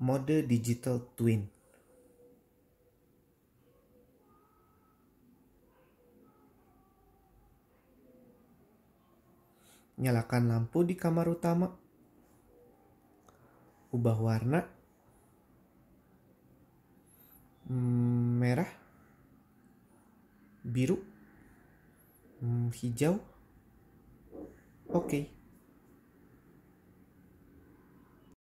mode digital twin. Nyalakan lampu di kamar utama. Ubah warna. Hmm, merah. Biru. Hmm, hijau.